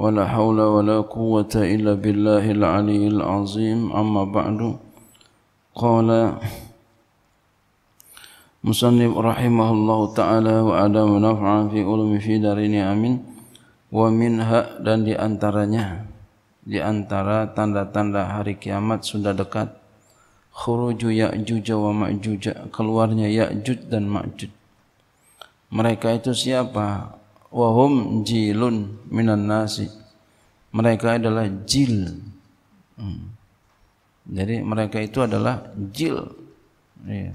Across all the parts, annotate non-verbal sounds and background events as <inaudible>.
ولا حول ولا قوة إلا بالله العلي العظيم أما بعد قال مصنف رحمه الله تعالى وأدام نفعا في علم في دارين أمين ومنها dan di antaranya di antara tanda-tanda hari kiamat sudah dekat khuruju ya'juj wa ma'juj keluarnya ya'juj dan ma'juj mereka itu siapa wahum jilun minan nasi mereka adalah jil hmm. jadi mereka itu adalah jil ya.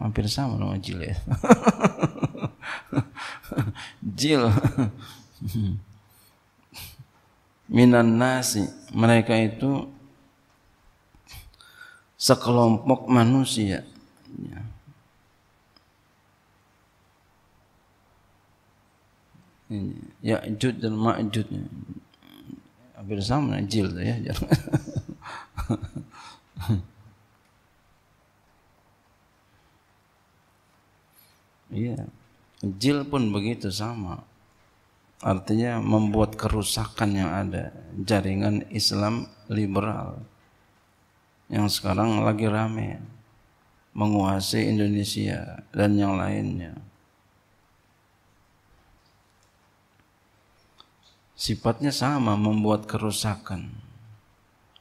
hampir sama nama jil ya <laughs> jil <laughs> minan nasi mereka itu sekelompok manusia ya. Ya jud dan Ma'jud. Hampir sama Najil ya. <laughs> Iya. Jil pun begitu sama. Artinya membuat kerusakan yang ada jaringan Islam liberal yang sekarang lagi rame menguasai Indonesia dan yang lainnya. sifatnya sama membuat kerusakan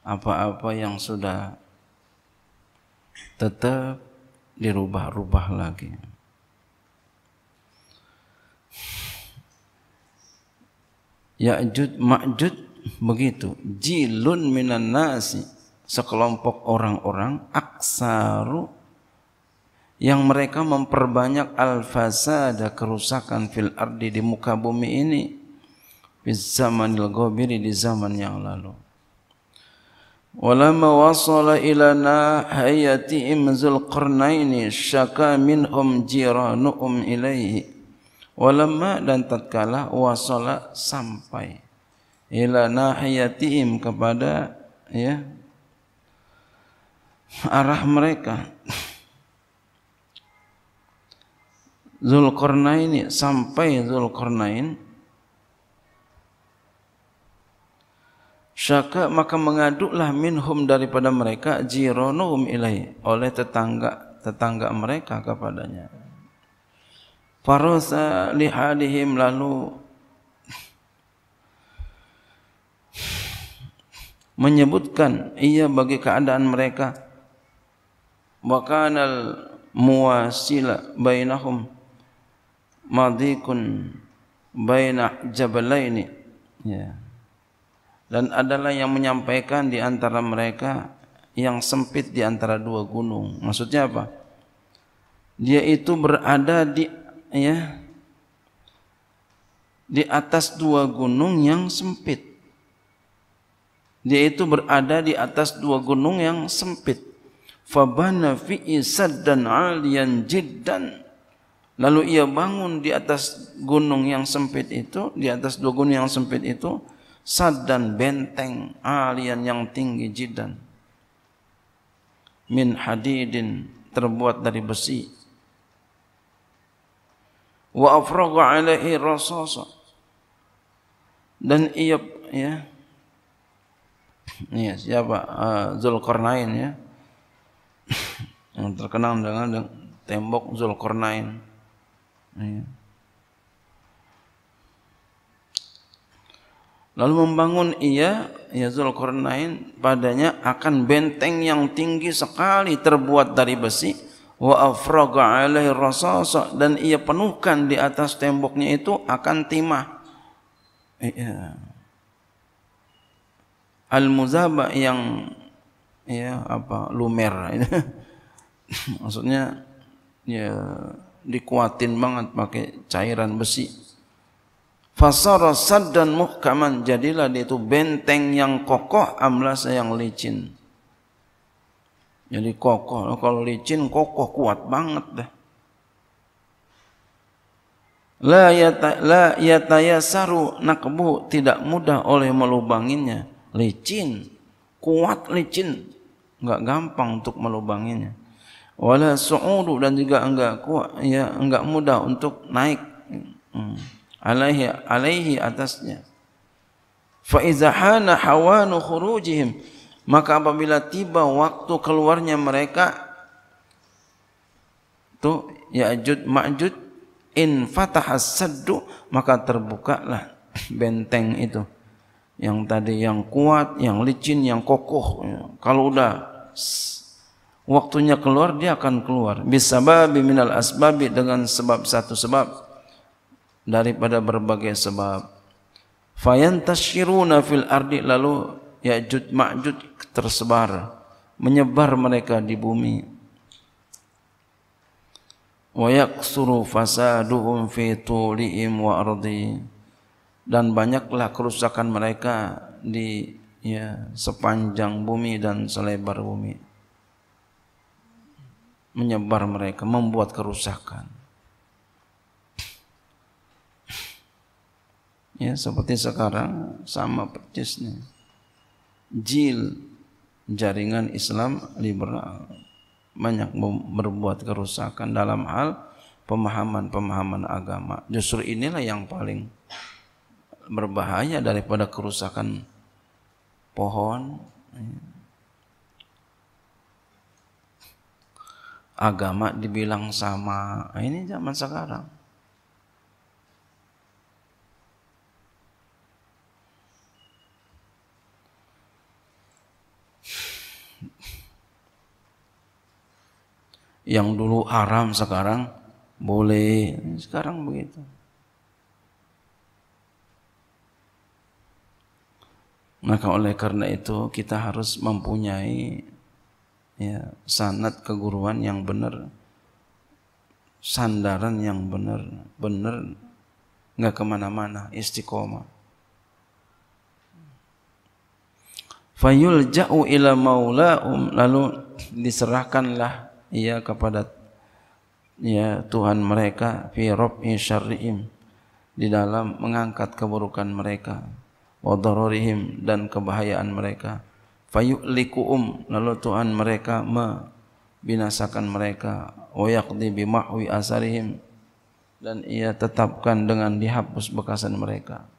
apa-apa yang sudah tetap dirubah-rubah lagi Ya'jud Ma'jud begitu jilun minan nasi sekelompok orang-orang aksaru yang mereka memperbanyak al-fasada kerusakan fil ardi di muka bumi ini Bin zaman al-Ghabir di zaman yang lalu. Walamma wasala ila nahayati imzul qarnaini syaka minhum jiranuhum ilaihi. Walamma dan tatkala wasala sampai ila nahayatiim kepada ya arah mereka. Zulkarnain sampai Zulkarnain syaka maka mengaduklah minhum daripada mereka jironuhum ilai oleh tetangga tetangga mereka kepadanya farasa lihadihim lalu menyebutkan ia bagi keadaan mereka Wakanal muasila muwasila bainahum madikun baina jabalaini ya yeah dan adalah yang menyampaikan di antara mereka yang sempit di antara dua gunung. Maksudnya apa? Dia itu berada di ya di atas dua gunung yang sempit. Dia itu berada di atas dua gunung yang sempit. Fabana fi isad dan alian jiddan. Lalu ia bangun di atas gunung yang sempit itu, di atas dua gunung yang sempit itu, saddan benteng alian yang tinggi jidan min hadidin terbuat dari besi wa afraga alaihi rasasa dan ia ya ini siapa eh, Zulkarnain ya yang terkenal dengan tembok Zulkarnain lalu membangun ia ya Zulkarnain padanya akan benteng yang tinggi sekali terbuat dari besi wa afraga alaihi rasasa dan ia penuhkan di atas temboknya itu akan timah eh, ya. al muzaba yang ya apa lumer <laughs> maksudnya ya dikuatin banget pakai cairan besi Fasara saddan muhkaman jadilah dia itu benteng yang kokoh amlas yang licin. Jadi kokoh kalau licin kokoh kuat banget dah. La yata la yatayasaru nakbu tidak mudah oleh melubanginya, Licin, kuat licin. Enggak gampang untuk melubanginya. Wala su'udu dan juga enggak kuat ya enggak mudah untuk naik. Hmm alaihi alaihi atasnya fa iza hana hawanu khurujihim maka apabila tiba waktu keluarnya mereka tu ya'jud ma'jud in fataha saddu maka terbukalah <laughs> benteng itu yang tadi yang kuat yang licin yang kokoh kalau udah waktunya keluar dia akan keluar bisababi minal asbabi dengan sebab satu sebab daripada berbagai sebab fayantashiruna fil ardi lalu yajud makjud tersebar menyebar mereka di bumi wa yaqsuru fasaduhum fi tuliim wa ardi dan banyaklah kerusakan mereka di ya sepanjang bumi dan selebar bumi menyebar mereka membuat kerusakan ya seperti sekarang sama persisnya jil jaringan Islam liberal banyak berbuat kerusakan dalam hal pemahaman-pemahaman agama justru inilah yang paling berbahaya daripada kerusakan pohon ya. agama dibilang sama ini zaman sekarang yang dulu haram sekarang boleh sekarang begitu maka oleh karena itu kita harus mempunyai ya sanat keguruan yang benar sandaran yang benar benar nggak kemana-mana istiqomah fayul ja'u ila maulaum lalu diserahkanlah ia kepada ya Tuhan mereka fi rabbi syarrihim di dalam mengangkat keburukan mereka wa dararihim dan kebahayaan mereka fayuliquum lalu Tuhan mereka membinasakan mereka wa yaqdi bi mahwi asarihim dan ia tetapkan dengan dihapus bekasan mereka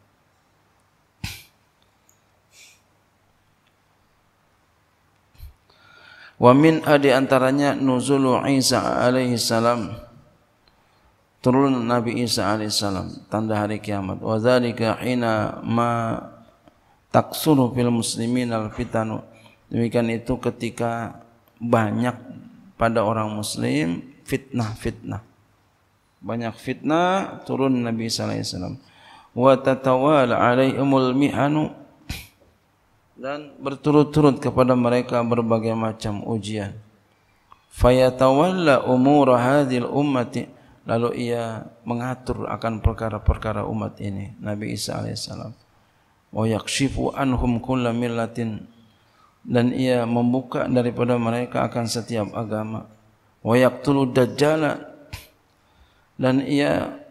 Wa min adi antaranya nuzulu Isa alaihi salam turun Nabi Isa alaihi salam tanda hari kiamat. Wa dzalika hina ma taksuru fil muslimin al fitanu. Demikian itu ketika banyak pada orang muslim fitnah-fitnah. Banyak fitnah turun Nabi Isa alaihi salam. Wa tatawala alaihimul mihanu dan berturut-turut kepada mereka berbagai macam ujian. Fayatawalla umur hadhil ummati lalu ia mengatur akan perkara-perkara umat ini Nabi Isa alaihissalam. Wa yakshifu anhum kulla millatin dan ia membuka daripada mereka akan setiap agama. Wajak yaqtulu dajjala dan ia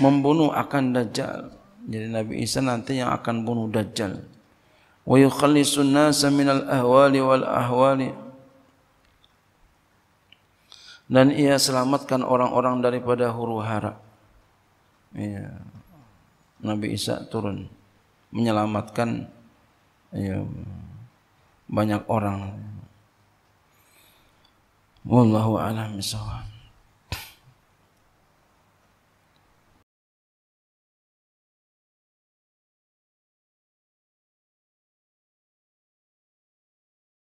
membunuh akan dajjal. Jadi Nabi Isa nanti yang akan bunuh Dajjal. Wa yukhallisun nasa minal ahwali wal ahwali. Dan ia selamatkan orang-orang daripada huru hara. Ya. Nabi Isa turun. Menyelamatkan ya, banyak orang. Wallahu a'lam bishawab.